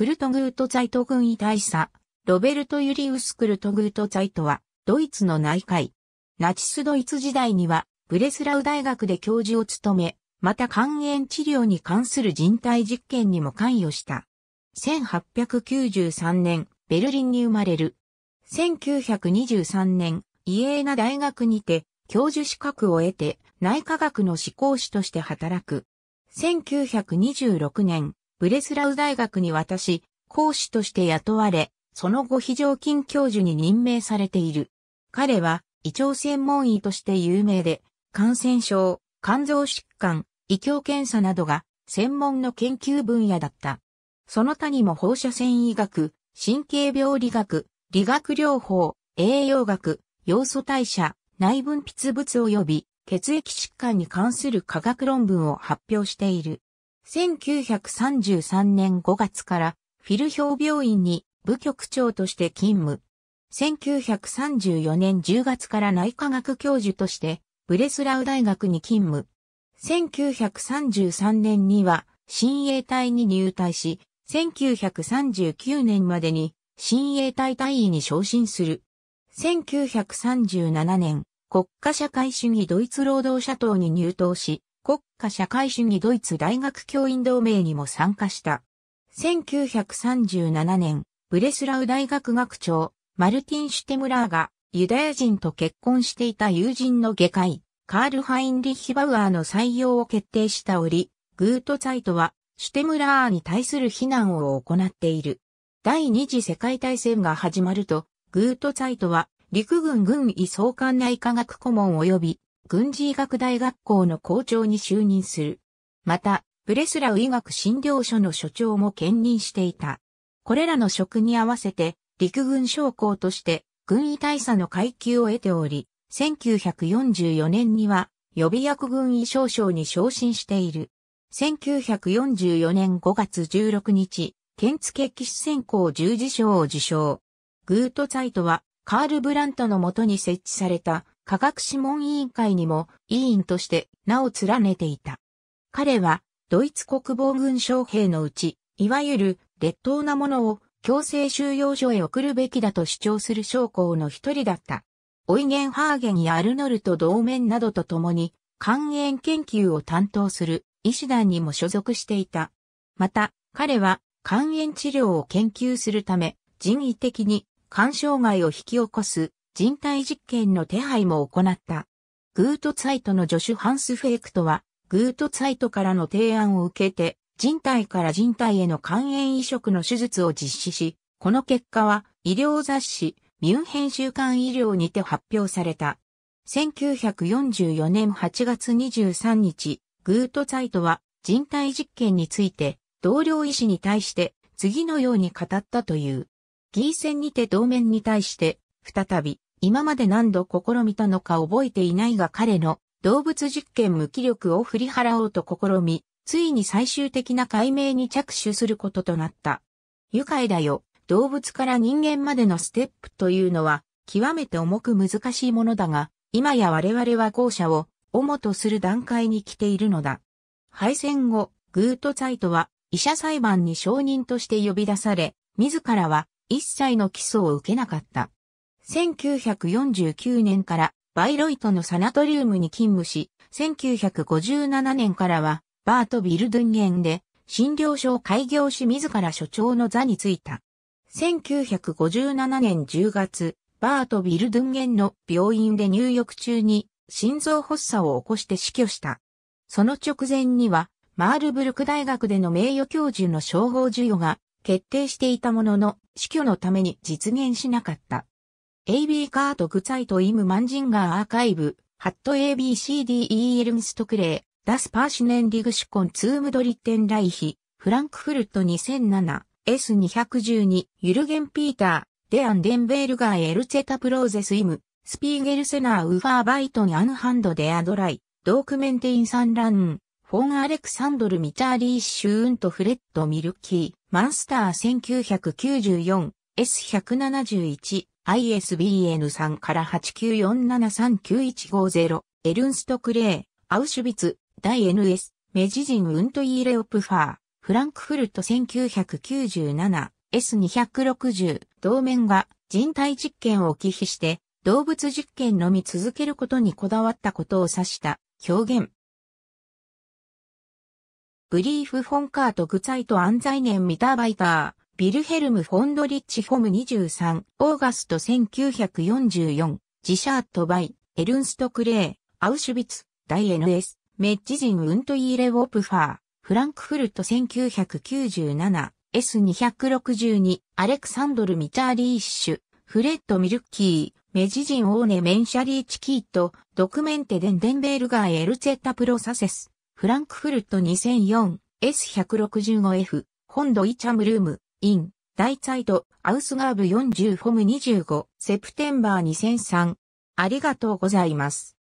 クルトグートザイト軍医大佐、ロベルト・ユリウス・クルトグートザイトは、ドイツの内科医。ナチスドイツ時代には、ブレスラウ大学で教授を務め、また肝炎治療に関する人体実験にも関与した。1893年、ベルリンに生まれる。1923年、イエーナ大学にて、教授資格を得て、内科学の思考士として働く。1926年、ブレスラウ大学に渡し、講師として雇われ、その後非常勤教授に任命されている。彼は、胃腸専門医として有名で、感染症、肝臓疾患、胃鏡検査などが専門の研究分野だった。その他にも放射線医学、神経病理学、理学療法、栄養学、要素代謝、内分泌物及び血液疾患に関する科学論文を発表している。1933年5月からフィルヒョウ病院に部局長として勤務。1934年10月から内科学教授としてブレスラウ大学に勤務。1933年には新衛隊に入隊し、1939年までに新衛隊隊員に昇進する。1937年、国家社会主義ドイツ労働者党に入党し、国家社会主義ドイツ大学教員同盟にも参加した。1937年、ブレスラウ大学学長、マルティン・シュテムラーがユダヤ人と結婚していた友人の外科医、カール・ハインリッヒ・バウアーの採用を決定した折、グートツァイトは、シュテムラーに対する非難を行っている。第二次世界大戦が始まると、グートツァイトは、陸軍軍医総監内科学顧問及び軍事医学大学校の校長に就任する。また、ブレスラウ医学診療所の所長も兼任していた。これらの職に合わせて、陸軍将校として、軍医大佐の階級を得ており、1944年には、予備役軍医少将に昇進している。1944年5月16日、剣付騎手専攻十字章を受章。グート・サイトは、カール・ブラントのもとに設置された科学諮問委員会にも委員として名を連ねていた。彼はドイツ国防軍将兵のうち、いわゆる劣等なものを強制収容所へ送るべきだと主張する将校の一人だった。オイゲンハーゲンやアルノルト同盟などと共に、肝炎研究を担当する医師団にも所属していた。また、彼は肝炎治療を研究するため、人為的に肝障害を引き起こす人体実験の手配も行った。グートツァイトの助手ハンス・フェイクとは、グートツァイトからの提案を受けて、人体から人体への肝炎移植の手術を実施し、この結果は医療雑誌ミュンヘン週間医療にて発表された。1944年8月23日、グートツァイトは人体実験について同僚医師に対して次のように語ったという。ギーセンにて同面に対して再び、今まで何度試みたのか覚えていないが彼の動物実験無気力を振り払おうと試み、ついに最終的な解明に着手することとなった。愉快だよ。動物から人間までのステップというのは、極めて重く難しいものだが、今や我々は後者を、主とする段階に来ているのだ。敗戦後、グートサイトは、医者裁判に証人として呼び出され、自らは、一切の起訴を受けなかった。1949年からバイロイトのサナトリウムに勤務し、1957年からはバート・ビルドゥンゲンで診療所を開業し自ら所長の座に就いた。1957年10月、バート・ビルドゥンゲンの病院で入浴中に心臓発作を起こして死去した。その直前には、マールブルク大学での名誉教授の称号授与が決定していたものの死去のために実現しなかった。AB カートグツァイトイムマンジンガーアーカイブ、ハット ABCDE エルンストクレイ、ダスパーシュネンリグシュコンツームドリッテンライヒ、フランクフルト2007、S212、ユルゲン・ピーター、デアン・デンベールガーエルゼタプローゼスイム、スピーゲルセナー・ウーファー・バイトン・アンハンド・デアドライ、ドークメンテイン・サン・ラン、フォン・アレクサンドル・ミチャーリー・シューンとフレッド・ミルキー、マンスター1994、S171、ISBN3 から89473915-0、エルンスト・クレー、アウシュビツ、大 NS、メジジン・ウント・イーレオプファー、フランクフルト 1997S260、同面が人体実験を忌避して、動物実験のみ続けることにこだわったことを指した表現。ブリーフ・フォンカート・グツァイト・アンザイネン・ミターバイター。ビルヘルム・フォンドリッチ・フォム23、オーガスト1944、ジシャート・バイ、エルンスト・クレー、アウシュビツ、ダイ・エヌ・エス、メッジ人ウント・イーレ・ウォプファー、フランクフルト1997、S262、アレクサンドル・ミターリーッシュ、フレッド・ミルッキー、メジジン・オーネ・メンシャリー・チキート、ドクメンテ・デンデンベールガー・エルゼッタ・プロサセス、フランクフルト 2004S165F、ンド・イチャムルーム、イン、ダイツイド、アウスガーブ40フォム25、セプテンバー2003。ありがとうございます。